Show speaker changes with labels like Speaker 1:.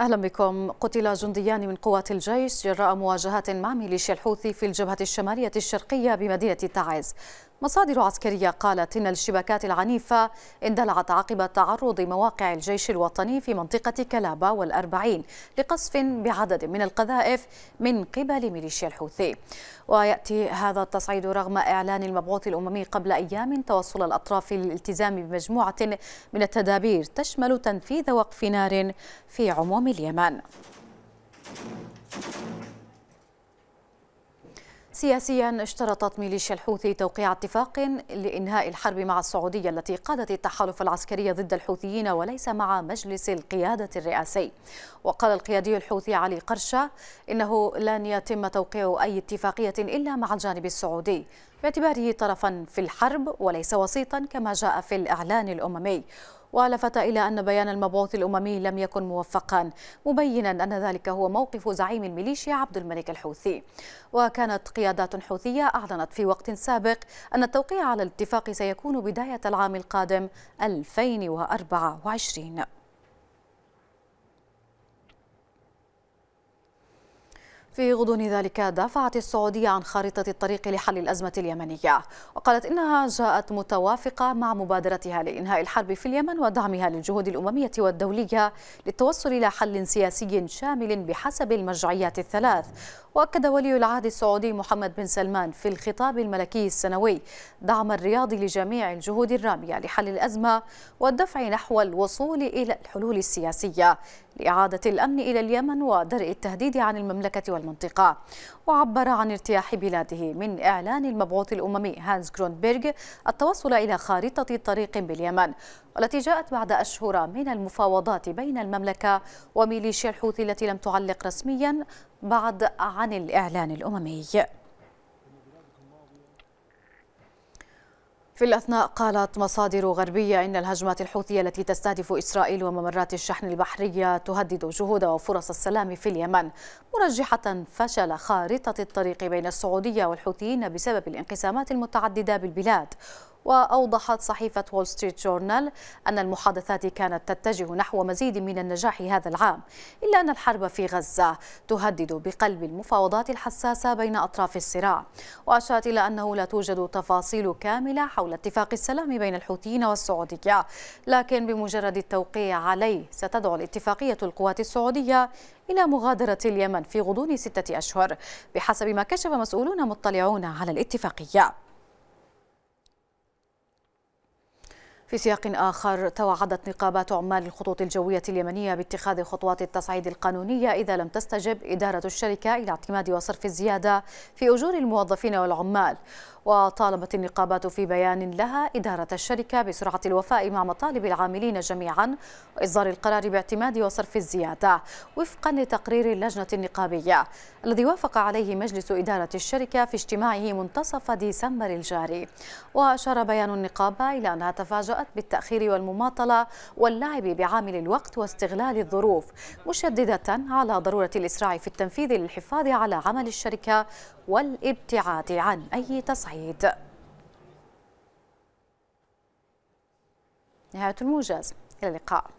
Speaker 1: أهلا بكم قتل جنديان من قوات الجيش جراء مواجهات مع ميليشيا الحوثي في الجبهة الشمالية الشرقية بمدينة تعز مصادر عسكرية قالت إن الاشتباكات العنيفة اندلعت عقب تعرض مواقع الجيش الوطني في منطقة كلابا والأربعين لقصف بعدد من القذائف من قبل ميليشيا الحوثي ويأتي هذا التصعيد رغم إعلان المبعوث الأممي قبل أيام توصل الأطراف للالتزام بمجموعة من التدابير تشمل تنفيذ وقف نار في عموم اليمن سياسيا اشترطت ميليشيا الحوثي توقيع اتفاق لإنهاء الحرب مع السعودية التي قادت التحالف العسكري ضد الحوثيين وليس مع مجلس القيادة الرئاسي وقال القيادي الحوثي علي قرشة إنه لن يتم توقيع أي اتفاقية إلا مع الجانب السعودي باعتباره طرفا في الحرب وليس وسيطا كما جاء في الإعلان الأممي ولفت إلى أن بيان المبعوث الأممي لم يكن موفقا مبينا أن ذلك هو موقف زعيم الميليشيا عبد الملك الحوثي وكانت قيادات حوثية أعلنت في وقت سابق أن التوقيع على الاتفاق سيكون بداية العام القادم 2024 في غضون ذلك دافعت السعودية عن خارطة الطريق لحل الأزمة اليمنية وقالت إنها جاءت متوافقة مع مبادرتها لإنهاء الحرب في اليمن ودعمها للجهود الأممية والدولية للتوصل إلى حل سياسي شامل بحسب المرجعيات الثلاث وأكد ولي العهد السعودي محمد بن سلمان في الخطاب الملكي السنوي دعم الرياض لجميع الجهود الرامية لحل الأزمة والدفع نحو الوصول إلى الحلول السياسية لإعادة الأمن إلى اليمن ودرء التهديد عن المملكة والمنطقة وعبر عن ارتياح بلاده من إعلان المبعوث الأممي هانز جرونبرغ التوصل إلى خارطة طريق باليمن والتي جاءت بعد أشهر من المفاوضات بين المملكة وميليشيا الحوثي التي لم تعلق رسميا بعد عن الإعلان الأممي في الأثناء قالت مصادر غربية إن الهجمات الحوثية التي تستهدف إسرائيل وممرات الشحن البحرية تهدد جهود وفرص السلام في اليمن مرجحة فشل خارطة الطريق بين السعودية والحوثيين بسبب الانقسامات المتعددة بالبلاد وأوضحت صحيفة وول ستريت جورنال أن المحادثات كانت تتجه نحو مزيد من النجاح هذا العام إلا أن الحرب في غزة تهدد بقلب المفاوضات الحساسة بين أطراف الصراع وأشارت إلى أنه لا توجد تفاصيل كاملة حول اتفاق السلام بين الحوثيين والسعودية لكن بمجرد التوقيع عليه ستدعو الاتفاقية القوات السعودية إلى مغادرة اليمن في غضون ستة أشهر بحسب ما كشف مسؤولون مطلعون على الاتفاقية في سياق آخر توعدت نقابات عمال الخطوط الجوية اليمنية باتخاذ خطوات التصعيد القانونية إذا لم تستجب إدارة الشركة إلى اعتماد وصرف الزيادة في أجور الموظفين والعمال وطالبت النقابات في بيان لها إدارة الشركة بسرعة الوفاء مع مطالب العاملين جميعا وإصدار القرار باعتماد وصرف الزيادة وفقا لتقرير اللجنة النقابية الذي وافق عليه مجلس إدارة الشركة في اجتماعه منتصف ديسمبر الجاري وأشار بيان النقابة إلى أنها تفاجأ نشأت بالتأخير والمماطلة واللعب بعامل الوقت واستغلال الظروف مشددة على ضرورة الإسراع في التنفيذ للحفاظ على عمل الشركة والابتعاد عن أي تصعيد نهاية الموجز إلى اللقاء